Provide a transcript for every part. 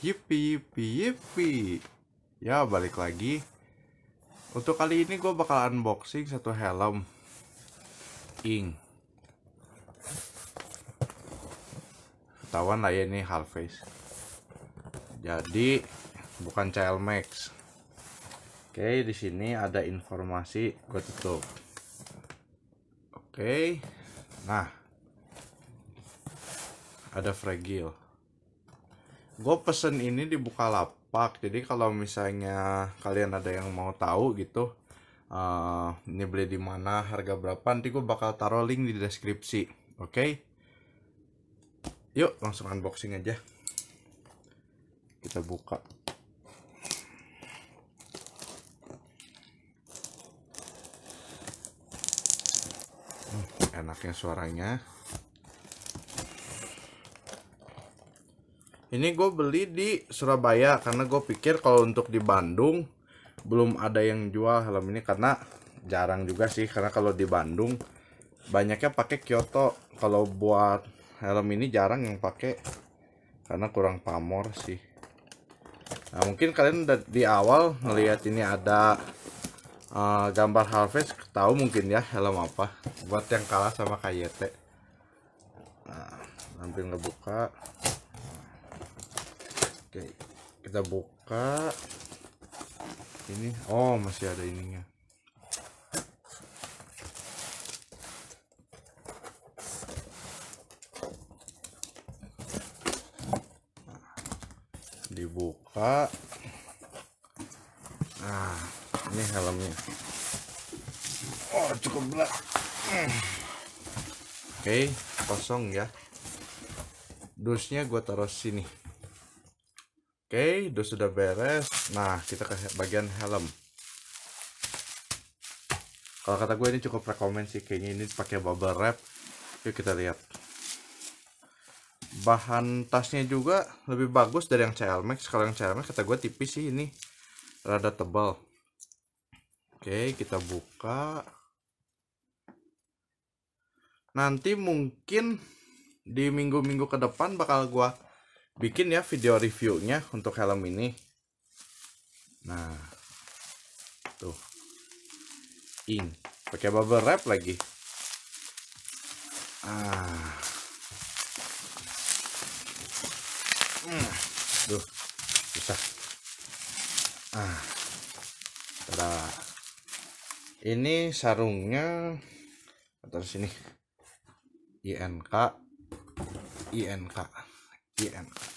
Yipi yipi yipi Ya balik lagi Untuk kali ini gue bakal unboxing satu helm Ing Ketahuan lah ya ini half face Jadi bukan child Max Oke di sini ada informasi gue tutup Oke Nah ada fragil. gue pesen ini di Bukalapak jadi kalau misalnya kalian ada yang mau tahu gitu uh, ini beli di mana harga berapa nanti gue bakal taruh link di deskripsi oke okay? yuk langsung unboxing aja kita buka hmm, enaknya suaranya ini gue beli di Surabaya karena gue pikir kalau untuk di Bandung belum ada yang jual helm ini karena jarang juga sih karena kalau di Bandung banyaknya pakai Kyoto kalau buat helm ini jarang yang pakai karena kurang pamor sih nah mungkin kalian di awal ngelihat ini ada uh, gambar harvest tahu mungkin ya helm apa buat yang kalah sama kayete nah, hampir ngebuka oke kita buka ini oh masih ada ininya dibuka nah ini helmnya oh cukup berat oke kosong ya dusnya gue taruh sini Oke, okay, sudah beres. Nah, kita ke bagian helm. Kalau kata gue ini cukup rekomend sih kayaknya ini pakai bubble wrap. Yuk kita lihat. Bahan tasnya juga lebih bagus dari yang CL Max. Kalau yang CL Max kata gue tipis sih ini. Rada tebal. Oke, kita buka. Nanti mungkin di minggu-minggu ke depan bakal gue bikin ya video reviewnya untuk helm ini nah tuh in, pakai bubble wrap lagi ah hmm, tuh susah ah tada ini sarungnya atau sini INK INK VPN iya.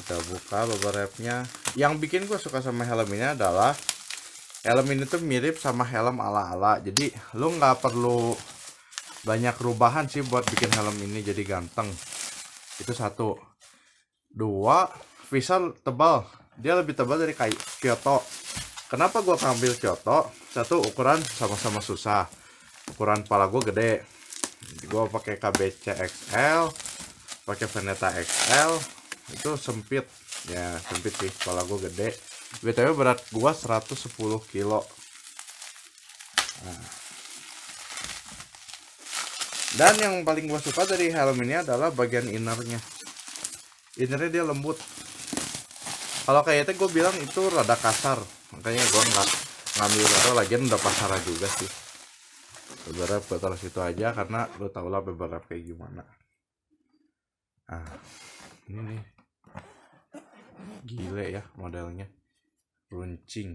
kita buka bubble wrapnya yang bikin gue suka sama helm ini adalah helm ini tuh mirip sama helm ala-ala jadi lu nggak perlu banyak perubahan sih buat bikin helm ini jadi ganteng itu satu dua visor tebal dia lebih tebal dari kayak Kyoto kenapa gue ambil Kyoto satu ukuran sama-sama susah ukuran pala gue gede gue pakai KBCXL pakai Veneta XL itu sempit ya sempit sih kalau gue gede btw berat gue 110 kilo nah. dan yang paling gue suka dari helm ini adalah bagian innernya innernya dia lembut kalau kayak itu gue bilang itu rada kasar makanya gue nggak ngambil itu lagian udah pasaran juga sih beberapa taruh situ aja karena lo tau lah beberapa kayak gimana ah ini nih gile ya modelnya runcing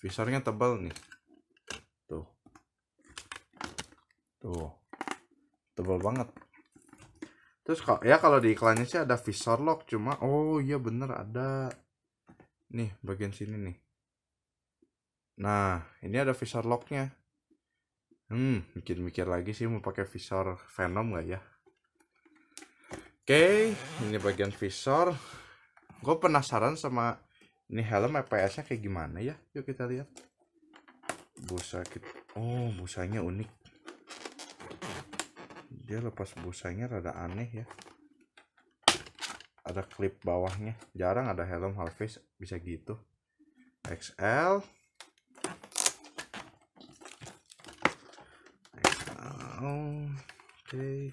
visornya tebal nih tuh tuh tebal banget terus kok ya kalau di iklannya sih ada visor lock cuma oh iya bener ada nih bagian sini nih nah ini ada visor locknya hmm mikir-mikir lagi sih mau pakai visor Venom nggak ya okay, ini bagian visor gue penasaran sama ini helm EPS nya kayak gimana ya yuk kita lihat busa kita oh busanya unik dia lepas busanya rada aneh ya ada klip bawahnya jarang ada helm half face bisa gitu XL XL oke okay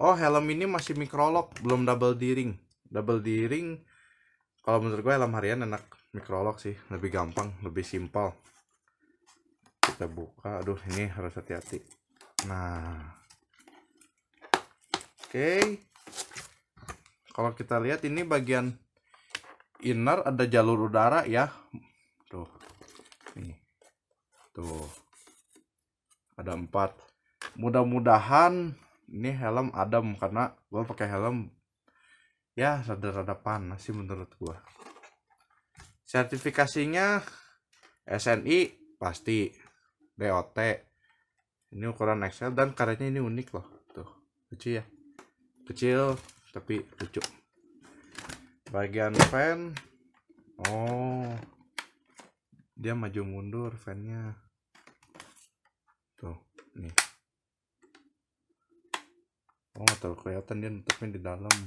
oh helm ini masih mikrolog belum double D-ring double D-ring kalau menurut gue helm harian enak mikrolog sih lebih gampang lebih simpel kita buka aduh ini harus hati-hati nah oke okay. kalau kita lihat ini bagian inner ada jalur udara ya tuh nih tuh ada empat mudah-mudahan ini helm Adam karena gue pakai helm ya rada-rada panas sih menurut gue sertifikasinya SNI pasti DOT ini ukuran XL dan karetnya ini unik loh tuh kecil ya kecil tapi lucu bagian fan oh dia maju mundur fannya tuh nih oh nggak terlalu kelihatan dia nutupnya di dalam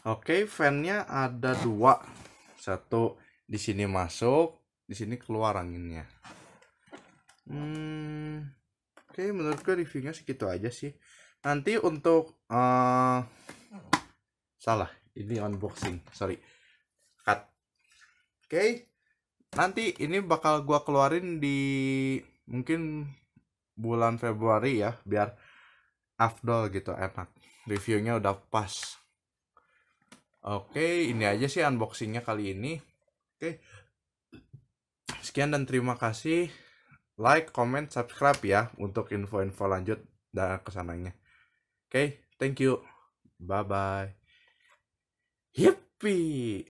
Oke, okay, fan-nya ada dua. Satu di sini masuk, di sini keluar anginnya. Hmm, oke, okay, menurut gue reviewnya segitu aja sih. Nanti untuk uh, salah, ini unboxing, sorry, cut. Oke, okay. nanti ini bakal gua keluarin di mungkin bulan Februari ya biar afdol gitu enak reviewnya udah pas oke ini aja sih unboxingnya kali ini oke sekian dan terima kasih like comment subscribe ya untuk info-info lanjut dan kesananya oke thank you bye bye Yippee!